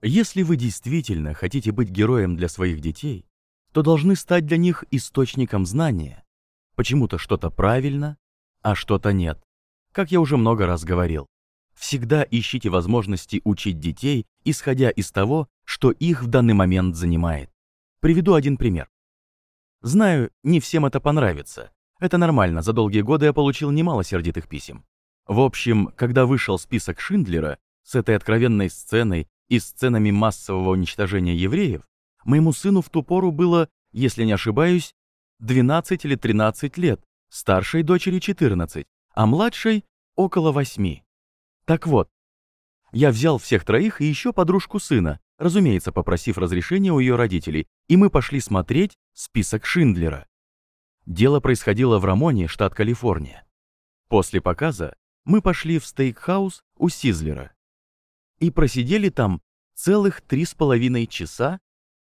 Если вы действительно хотите быть героем для своих детей, то должны стать для них источником знания. Почему-то что-то правильно, а что-то нет. Как я уже много раз говорил, всегда ищите возможности учить детей, исходя из того, что их в данный момент занимает. Приведу один пример. Знаю, не всем это понравится. Это нормально, за долгие годы я получил немало сердитых писем. В общем, когда вышел список Шиндлера, с этой откровенной сценой и сценами массового уничтожения евреев, моему сыну в ту пору было, если не ошибаюсь, 12 или 13 лет, старшей дочери 14, а младшей около 8. Так вот, я взял всех троих и еще подружку сына, разумеется, попросив разрешения у ее родителей, и мы пошли смотреть список Шиндлера. Дело происходило в Рамоне, штат Калифорния. После показа мы пошли в стейкхаус у Сизлера и просидели там целых три с половиной часа,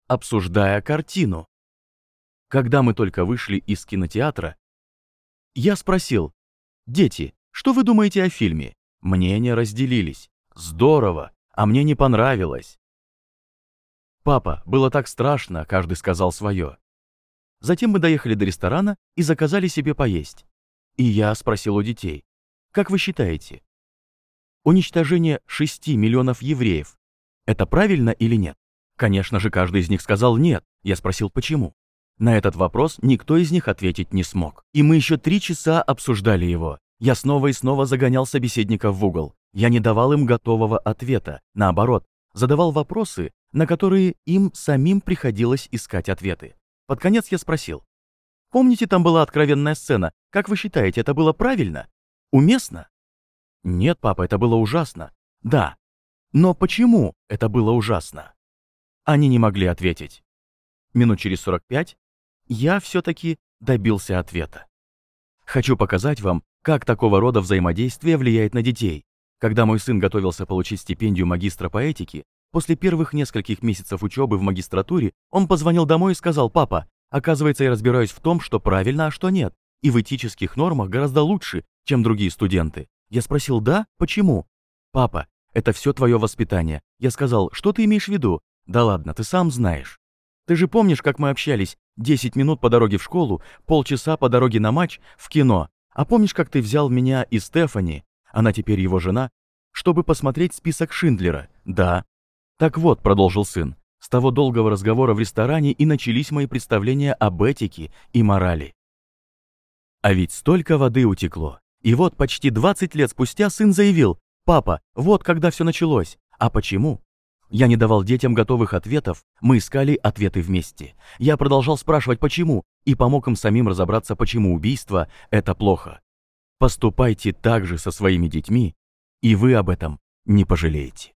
обсуждая картину. Когда мы только вышли из кинотеатра, я спросил, «Дети, что вы думаете о фильме?» Мнения разделились. «Здорово, а мне не понравилось». «Папа, было так страшно», — каждый сказал свое. Затем мы доехали до ресторана и заказали себе поесть. И я спросил у детей, «Как вы считаете, уничтожение 6 миллионов евреев это правильно или нет? Конечно же, каждый из них сказал «нет». Я спросил, почему. На этот вопрос никто из них ответить не смог. И мы еще три часа обсуждали его. Я снова и снова загонял собеседников в угол. Я не давал им готового ответа. Наоборот, задавал вопросы, на которые им самим приходилось искать ответы. Под конец я спросил. «Помните, там была откровенная сцена? Как вы считаете, это было правильно? Уместно?» «Нет, папа, это было ужасно. Да, но почему это было ужасно? Они не могли ответить. Минут через 45 я все-таки добился ответа. Хочу показать вам, как такого рода взаимодействие влияет на детей. Когда мой сын готовился получить стипендию магистра по этике, после первых нескольких месяцев учебы в магистратуре он позвонил домой и сказал «Папа, оказывается, я разбираюсь в том, что правильно, а что нет, и в этических нормах гораздо лучше, чем другие студенты». Я спросил «Да? Почему?» «Папа, это все твое воспитание. Я сказал, что ты имеешь в виду? Да ладно, ты сам знаешь. Ты же помнишь, как мы общались? 10 минут по дороге в школу, полчаса по дороге на матч, в кино. А помнишь, как ты взял меня и Стефани, она теперь его жена, чтобы посмотреть список Шиндлера? Да. Так вот, продолжил сын, с того долгого разговора в ресторане и начались мои представления об этике и морали. А ведь столько воды утекло. И вот почти 20 лет спустя сын заявил, «Папа, вот когда все началось. А почему?» Я не давал детям готовых ответов, мы искали ответы вместе. Я продолжал спрашивать «почему?» и помог им самим разобраться, почему убийство – это плохо. Поступайте так же со своими детьми, и вы об этом не пожалеете.